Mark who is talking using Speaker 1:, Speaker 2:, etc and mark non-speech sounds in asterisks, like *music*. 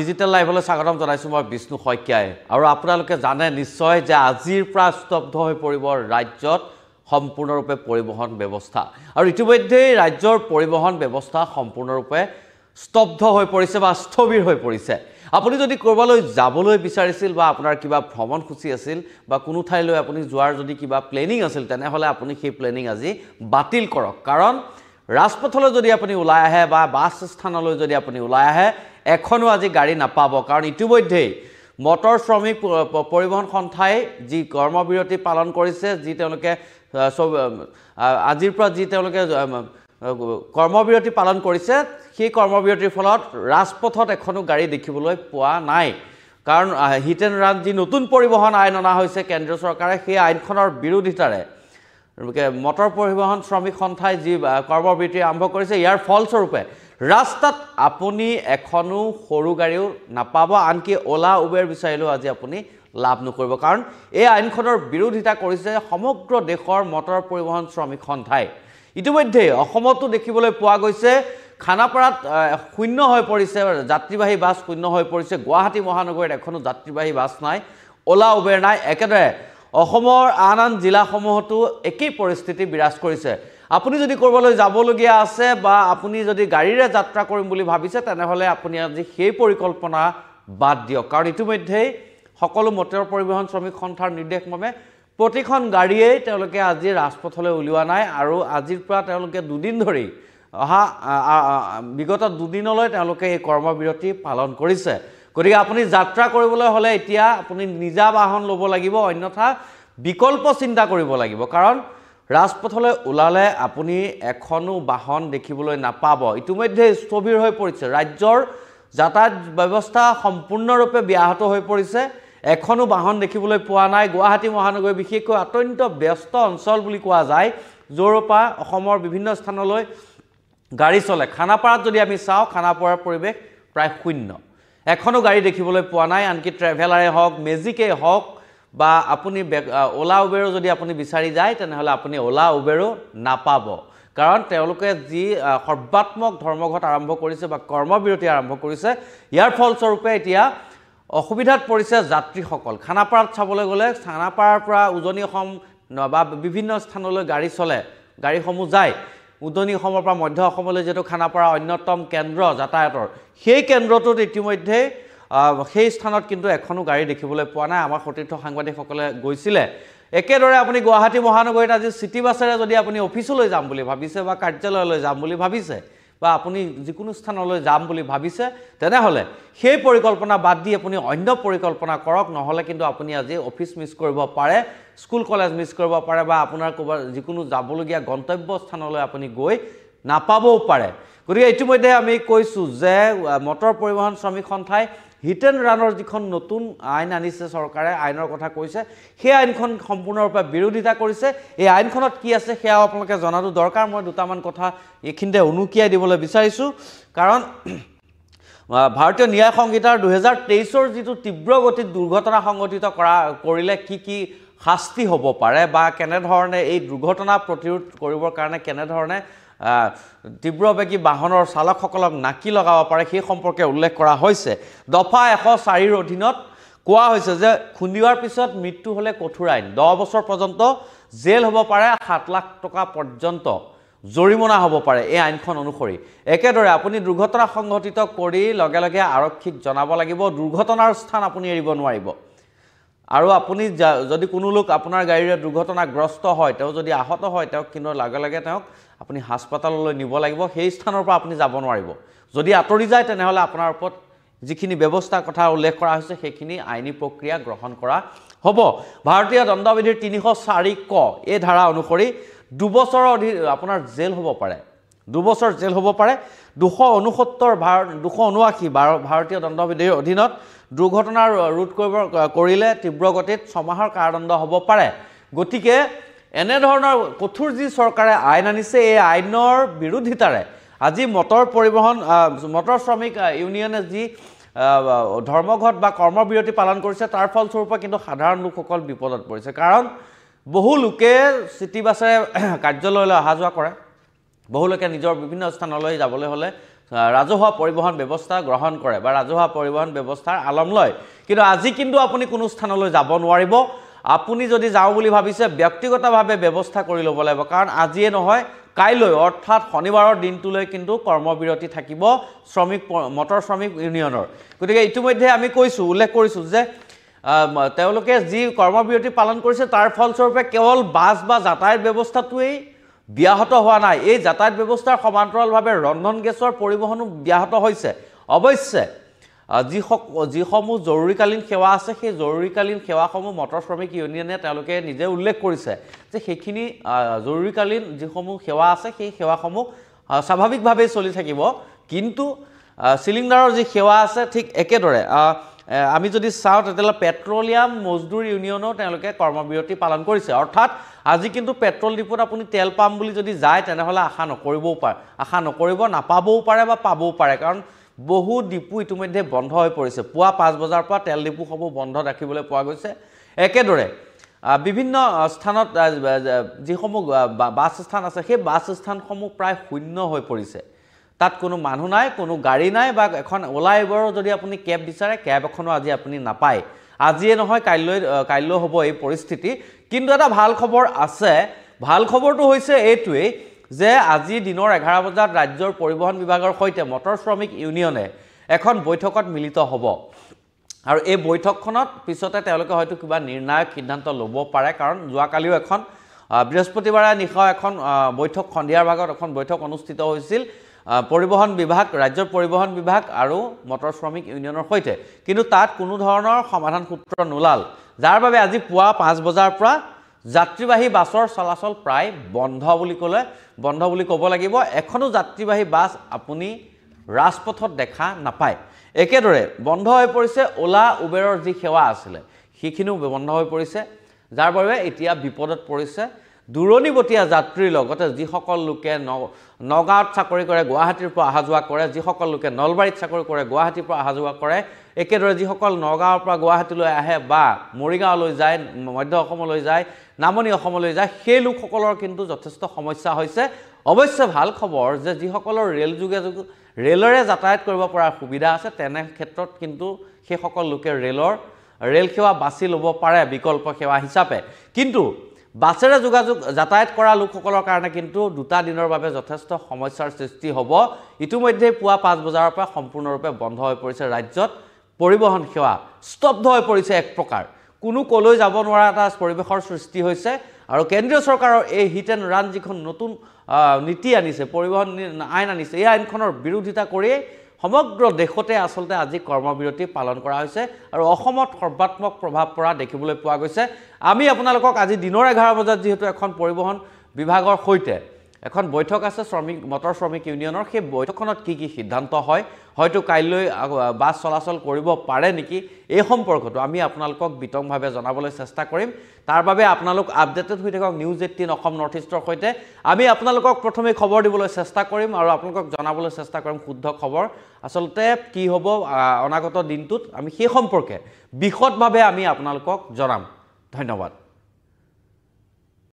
Speaker 1: digital লাইভলৈ স্বাগতম জনাইছোঁ মই বিষ্ণু শইকীয়াই আৰু আপোনালোকে জানে নিশ্চয় যে আজিৰ পৰা স্তব্ধ হৈ পৰিব ৰাজ্যত সম্পূৰ্ণৰূপে পৰিবহণ ব্যৱস্থা আৰু ইতিমধ্যেই ৰাজ্যৰ পৰিবহণ ব্যৱস্থা সম্পূৰ্ণৰূপে স্তব্ধ হৈ পৰিছে বা স্থবিৰ হৈ পৰিছে আপুনি যদি ক'ৰবালৈ যাবলৈ বিচাৰিছিল বা আপোনাৰ কিবা ভ্ৰমণসূচী আছিল বা কোনো ঠাইলৈ আপুনি যোৱাৰ যদি কিবা প্লেনিং আছিল তেনেহ'লে আপুনি সেই প্লেনিং আজি বাতিল কৰক কাৰণ ৰাজপথলৈ যদি আপুনি ওলাই আহে বা বাছ স্থানলৈ যদি আপুনি ওলাই আহে এখনো আজি গাড়ী নাপাব কাৰণ ইতিমধ্যেই মটৰ শ্ৰমিক পৰিবহণ সন্থাই যি কৰ্মবিৰতি পালন কৰিছে যি তেওঁলোকে আজিৰ পৰা যি তেওঁলোকে কৰ্মবিৰতি পালন কৰিছে সেই কৰ্মবিৰতিৰ ফলত ৰাজপথত এখনো গাড়ী দেখিবলৈ পোৱা নাই কাৰণ হিট এণ্ড ৰাণ যি নতুন পৰিবহণ আইন অনা হৈছে কেন্দ্ৰীয় চৰকাৰে সেই আইনখনৰ বিৰোধিতাৰে মটৰ পৰিবহণ শ্ৰমিক সন্থাই যি কৰ্মবিৰতি আৰম্ভ কৰিছে ইয়াৰ ফলস্বৰূপে ৰাস্তাত আপুনি এখনো সৰু গাড়ীও নাপাব আনকি অ'লা উবেৰ বিচাৰিলেও আজি আপুনি লাভ নকৰিব কাৰণ এই আইনখনৰ বিৰোধিতা কৰিছে সমগ্ৰ দেশৰ মটৰ পৰিবহণ শ্ৰমিক সন্থাই ইতিমধ্যে অসমতো দেখিবলৈ পোৱা গৈছে খানাপাৰাত শূন্য হৈ পৰিছে যাত্ৰীবাহী বাছ শূন্য হৈ পৰিছে গুৱাহাটী মহানগৰীত এখনো যাত্ৰীবাহী বাছ নাই অ'লা উবেৰ নাই একেদৰে অসমৰ আন আন জিলাসমূহতো একেই পৰিস্থিতি বিৰাজ কৰিছে আপুনি যদি ক'ৰবালৈ যাবলগীয়া আছে বা আপুনি যদি গাড়ীৰে যাত্ৰা কৰিম বুলি ভাবিছে তেনেহ'লে আপুনি আজি সেই পৰিকল্পনা বাদ দিয়ক কাৰণ ইতিমধ্যেই সকলো মটৰ পৰিবহণ শ্ৰমিক সন্থাৰ নিৰ্দেশমৰ্মে প্ৰতিখন গাড়ীয়েই তেওঁলোকে আজি ৰাজপথলৈ উলিওৱা নাই আৰু আজিৰ পৰা তেওঁলোকে দুদিন ধৰি অহা বিগত দুদিনলৈ তেওঁলোকে এই কৰ্মবিৰতি পালন কৰিছে গতিকে আপুনি যাত্ৰা কৰিবলৈ হ'লে এতিয়া আপুনি নিজা বাহন ল'ব লাগিব অন্যথা বিকল্প চিন্তা কৰিব লাগিব কাৰণ ৰাজপথলৈ ওলালে আপুনি এখনো বাহন দেখিবলৈ নাপাব ইতিমধ্যে স্থবিৰ হৈ পৰিছে ৰাজ্যৰ যাতায়াত ব্যৱস্থা সম্পূৰ্ণৰূপে ব্যাহত হৈ পৰিছে এখনো বাহন দেখিবলৈ পোৱা নাই গুৱাহাটী মহানগৰী বিশেষকৈ অত্যন্ত ব্যস্ত অঞ্চল বুলি কোৱা যায় য'ৰ পৰা অসমৰ বিভিন্ন স্থানলৈ গাড়ী চলে খানাপাৰাত যদি আমি চাওঁ খানাপাৰাৰ পৰিৱেশ প্ৰায় শূন্য এখনো গাড়ী দেখিবলৈ পোৱা নাই আনকি ট্ৰেভেলাৰে হওক মেজিকেই হওক বা আপুনি অ'লা উবেৰো যদি আপুনি বিচাৰি যায় তেনেহ'লে আপুনি অ'লা উবেৰো নাপাব কাৰণ তেওঁলোকে যি সৰ্বাত্মক ধৰ্মঘট আৰম্ভ কৰিছে বা কৰ্মবিৰতি আৰম্ভ কৰিছে ইয়াৰ ফলস্বৰূপে এতিয়া অসুবিধাত পৰিছে যাত্ৰীসকল খানাপাৰাত চাবলৈ গ'লে খানাপাৰাৰ পৰা উজনি অসম বা বিভিন্ন স্থানলৈ গাড়ী চলে গাড়ীসমূহ যায় উজনি অসমৰ পৰা মধ্য অসমলৈ যিহেতু খানাপাৰা অন্যতম কেন্দ্ৰ যাতায়াতৰ সেই কেন্দ্ৰটোত ইতিমধ্যেই সেই স্থানত কিন্তু এখনো গাড়ী দেখিবলৈ পোৱা নাই আমাৰ সতীৰ্থ সাংবাদিকসকলে গৈছিলে একেদৰে আপুনি গুৱাহাটী মহানগৰীত আজি চিটি বাছেৰে যদি আপুনি অফিচলৈ যাম বুলি ভাবিছে বা কাৰ্যালয়লৈ যাম বুলি ভাবিছে বা আপুনি যিকোনো স্থানলৈ যাম বুলি ভাবিছে তেনেহ'লে সেই পৰিকল্পনা বাদ দি আপুনি অন্য পৰিকল্পনা কৰক নহ'লে কিন্তু আপুনি আজি অফিচ মিছ কৰিব পাৰে স্কুল কলেজ মিছ কৰিব পাৰে বা আপোনাৰ ক'ৰবাৰ যিকোনো যাবলগীয়া গন্তব্য স্থানলৈ আপুনি গৈ নাপাবও পাৰে গতিকে ইতিমধ্যে আমি কৈছোঁ যে মটৰ পৰিবহণ শ্ৰমিক সন্থাই হিট এণ্ড ৰাণৰ যিখন নতুন আইন আনিছে চৰকাৰে আইনৰ কথা কৈছে সেই আইনখন সম্পূৰ্ণৰূপে বিৰোধিতা কৰিছে এই আইনখনত কি আছে সেয়াও আপোনালোকে জনাটো দৰকাৰ মই দুটামান কথা এইখিনিতে উনুকিয়াই দিবলৈ বিচাৰিছোঁ কাৰণ ভাৰতীয় ন্যায় সংহিতাৰ দুহেজাৰ তেইছৰ যিটো তীব্ৰগতিত দুৰ্ঘটনা সংঘটিত কৰা কৰিলে কি কি শাস্তি হ'ব পাৰে বা কেনেধৰণে এই দুৰ্ঘটনা প্ৰতিৰোধ কৰিবৰ কাৰণে কেনেধৰণে তীব্ৰবেগী বাহনৰ চালকসকলক নাকি লগাব পাৰে সেই সম্পৰ্কে উল্লেখ কৰা হৈছে দফা এশ চাৰিৰ অধীনত কোৱা হৈছে যে খুন্দিওৱাৰ পিছত মৃত্যু হ'লে কঠোৰ আইন দহ বছৰ পৰ্যন্ত জেল হ'ব পাৰে সাত লাখ টকা পৰ্যন্ত জৰিমনা হ'ব পাৰে এই আইনখন অনুসৰি একেদৰে আপুনি দুৰ্ঘটনা সংঘটিত কৰি লগে লগে আৰক্ষীক জনাব লাগিব দুৰ্ঘটনাৰ স্থান আপুনি এৰিব নোৱাৰিব আৰু আপুনি যদি কোনো লোক আপোনাৰ গাড়ীৰে দুৰ্ঘটনাগ্ৰস্ত হয় তেওঁ যদি আহত হয় তেওঁক কিন্তু লগে লগে তেওঁক আপুনি হাস্পাতাললৈ নিব লাগিব সেই স্থানৰ পৰা আপুনি যাব নোৱাৰিব যদি আঁতৰি যায় তেনেহ'লে আপোনাৰ ওপৰত যিখিনি ব্যৱস্থাৰ কথা উল্লেখ কৰা হৈছে সেইখিনি আইনী প্ৰক্ৰিয়া গ্ৰহণ কৰা হ'ব ভাৰতীয় দণ্ডবিধিৰ তিনিশ চাৰি ক এই ধাৰা অনুসৰি দুবছৰৰ অধি আপোনাৰ জেল হ'ব পাৰে দুবছৰ জেল হ'ব পাৰে দুশ ঊনসত্তৰ ভাৰ দুশ ঊনোৱাশী ভাৰ ভাৰতীয় দণ্ডবিধিৰ অধীনত দুৰ্ঘটনা ৰোধ কৰিব কৰিলে তীব্ৰ গতিত ছমাহৰ কাৰাদণ্ড হ'ব পাৰে গতিকে এনেধৰণৰ কঠোৰ যি চৰকাৰে আইন আনিছে এই আইনৰ বিৰোধিতাৰে আজি মটৰ পৰিবহণ মটৰ শ্ৰমিক ইউনিয়নে যি ধৰ্মঘট বা কৰ্মবিৰতি পালন কৰিছে তাৰ ফলস্বৰূপে কিন্তু সাধাৰণ লোকসকল বিপদত পৰিছে কাৰণ বহু লোকে চিটি বাছেৰে *clears throat* কাৰ্যালয়লৈ অহা যোৱা কৰে বহুলোকে নিজৰ বিভিন্ন স্থানলৈ যাবলৈ হ'লে ৰাজহুৱা পৰিবহণ ব্যৱস্থা গ্ৰহণ কৰে বা ৰাজহুৱা পৰিবহণ ব্যৱস্থাৰ আলম লয় কিন্তু আজি কিন্তু আপুনি কোনো স্থানলৈ যাব নোৱাৰিব আপুনি যদি যাওঁ বুলি ভাবিছে ব্যক্তিগতভাৱে ব্যৱস্থা কৰি ল'ব লাগিব কাৰণ আজিয়ে নহয় কাইলৈ অৰ্থাৎ শনিবাৰৰ দিনটোলৈ কিন্তু কৰ্মবিৰতি থাকিব শ্ৰমিক মটৰ শ্ৰমিক ইউনিয়নৰ গতিকে ইতিমধ্যে আমি কৈছোঁ উল্লেখ কৰিছোঁ যে তেওঁলোকে যি কৰ্মবিৰতি পালন কৰিছে তাৰ ফলস্বৰূপে কেৱল বাছ বা যাতায়ত ব্যৱস্থাটোৱেই ব্যাহত হোৱা নাই এই যাতায়াত ব্যৱস্থাৰ সমান্তৰালভাৱে ৰন্ধন গেছৰ পৰিবহণো ব্যাহত হৈছে অৱশ্যে যিসক যিসমূহ জৰুৰীকালীন সেৱা আছে সেই জৰুৰীকালীন সেৱাসমূহ মটৰ শ্ৰমিক ইউনিয়নে তেওঁলোকে নিজে উল্লেখ কৰিছে যে সেইখিনি জৰুৰীকালীন যিসমূহ সেৱা আছে সেই সেৱাসমূহ স্বাভাৱিকভাৱেই চলি থাকিব কিন্তু চিলিণ্ডাৰৰ যি সেৱা আছে ঠিক একেদৰে আমি যদি চাওঁ তেতিয়াহ'লে পেট্ৰলিয়াম মজদুৰ ইউনিয়নেও তেওঁলোকে কৰ্মবিৰতি পালন কৰিছে অৰ্থাৎ আজি কিন্তু পেট্ৰল ডিপুত আপুনি তেল পাম বুলি যদি যায় তেনেহ'লে আশা নকৰিবও পাৰে আশা নকৰিব নাপাবও পাৰে বা পাবও পাৰে কাৰণ বহু ডিপু ইতিমধ্যে বন্ধ হৈ পৰিছে পুৱা পাঁচ বজাৰ পৰা তেল ডিপুসমূহ বন্ধ ৰাখিবলৈ পোৱা গৈছে একেদৰে বিভিন্ন স্থানত যিসমূহ বাছ স্থান আছে সেই বাছ স্থানসমূহ প্ৰায় শূন্য হৈ পৰিছে তাত কোনো মানুহ নাই কোনো গাড়ী নাই বা এখন অ'লা উবেৰৰ যদি আপুনি কেব বিচাৰে কেব এখনো আজি আপুনি নাপায় আজিয়ে নহয় কাইলৈ কাইলৈ হ'ব এই পৰিস্থিতি কিন্তু এটা ভাল খবৰ আছে ভাল খবৰটো হৈছে এইটোৱেই যে আজি দিনৰ এঘাৰ বজাত ৰাজ্যৰ পৰিবহণ বিভাগৰ সৈতে মটৰ শ্ৰমিক ইউনিয়নে এখন বৈঠকত মিলিত হ'ব আৰু এই বৈঠকখনত পিছতে তেওঁলোকে হয়তো কিবা নিৰ্ণায়ক সিদ্ধান্ত ল'ব পাৰে কাৰণ যোৱাকালিও এখন বৃহস্পতিবাৰে নিশা এখন বৈঠক সন্ধিয়াৰ ভাগত এখন বৈঠক অনুষ্ঠিত হৈছিল পৰিবহণ বিভাগ ৰাজ্যৰ পৰিবহণ বিভাগ আৰু মটৰ শ্ৰমিক ইউনিয়নৰ সৈতে কিন্তু তাত কোনো ধৰণৰ সমাধান সূত্ৰ নোলাল যাৰ বাবে আজি পুৱা পাঁচ বজাৰ পৰা যাত্ৰীবাহী বাছৰ চলাচল প্ৰায় বন্ধ বুলি ক'লে বন্ধ বুলি ক'ব লাগিব এখনো যাত্ৰীবাহী বাছ আপুনি ৰাজপথত দেখা নাপায় একেদৰে বন্ধ হৈ পৰিছে অ'লা উবেৰৰ যি সেৱা আছিলে সেইখিনিও বন্ধ হৈ পৰিছে যাৰ বাবে এতিয়া বিপদত পৰিছে দূৰণিবতীয়া যাত্ৰীৰ লগতে যিসকল লোকে ন নগাঁৱত চাকৰি কৰে গুৱাহাটীৰ পৰা অহা যোৱা কৰে যিসকল লোকে নলবাৰীত চাকৰি কৰে গুৱাহাটীৰ পৰা অহা যোৱা কৰে একেদৰে যিসকল নগাঁৱৰ পৰা গুৱাহাটীলৈ আহে বা মৰিগাঁৱলৈ যায় মধ্য অসমলৈ যায় নামনি অসমলৈ যায় সেই লোকসকলৰ কিন্তু যথেষ্ট সমস্যা হৈছে অৱশ্যে ভাল খবৰ যে যিসকলৰ ৰে'ল যোগাযোগ ৰে'লেৰে যাতায়াত কৰিব পৰাৰ সুবিধা আছে তেনে ক্ষেত্ৰত কিন্তু সেইসকল লোকে ৰে'লৰ ৰে'ল সেৱা বাছি ল'ব পাৰে বিকল্প সেৱা হিচাপে কিন্তু বাছেৰে যোগাযোগ যাতায়াত কৰা লোকসকলৰ কাৰণে কিন্তু দুটা দিনৰ বাবে যথেষ্ট সমস্যাৰ সৃষ্টি হ'ব ইতিমধ্যেই পুৱা পাঁচ বজাৰৰ পৰা সম্পূৰ্ণৰূপে বন্ধ হৈ পৰিছে ৰাজ্যত পৰিবহণ সেৱা স্তব্ধ হৈ পৰিছে এক প্ৰকাৰ কোনো কলৈ যাব নোৱাৰা এটা পৰিৱেশৰ সৃষ্টি হৈছে আৰু কেন্দ্ৰীয় চৰকাৰৰ এই হিট এণ্ড ৰাণ যিখন নতুন নীতি আনিছে পৰিবহণ আইন আনিছে এই আইনখনৰ বিৰোধিতা কৰিয়েই সমগ্ৰ দেশতে আচলতে আজি কৰ্মবিৰতি পালন কৰা হৈছে আৰু অসমত সৰ্বাত্মক প্ৰভাৱ পৰা দেখিবলৈ পোৱা গৈছে আমি আপোনালোকক আজি দিনৰ এঘাৰ বজাত যিহেতু এখন পৰিবহণ বিভাগৰ সৈতে এখন বৈঠক আছে শ্ৰমিক মটৰ শ্ৰমিক ইউনিয়নৰ সেই বৈঠকখনত কি কি সিদ্ধান্ত হয় হয়তো কাইলৈ বাছ চলাচল কৰিব পাৰে নেকি এই সম্পৰ্কটো আমি আপোনালোকক বিতংভাৱে জনাবলৈ চেষ্টা কৰিম তাৰ বাবে আপোনালোক আপডেটেড হৈ থাকক নিউজ এইটিন অসম নৰ্থ ইষ্টৰ সৈতে আমি আপোনালোকক প্ৰথমে খবৰ দিবলৈ চেষ্টা কৰিম আৰু আপোনালোকক জনাবলৈ চেষ্টা কৰিম শুদ্ধ খবৰ আচলতে কি হ'ব অনাগত দিনটোত আমি সেই সম্পৰ্কে বিশদভাৱে আমি আপোনালোকক জনাম ধন্যবাদ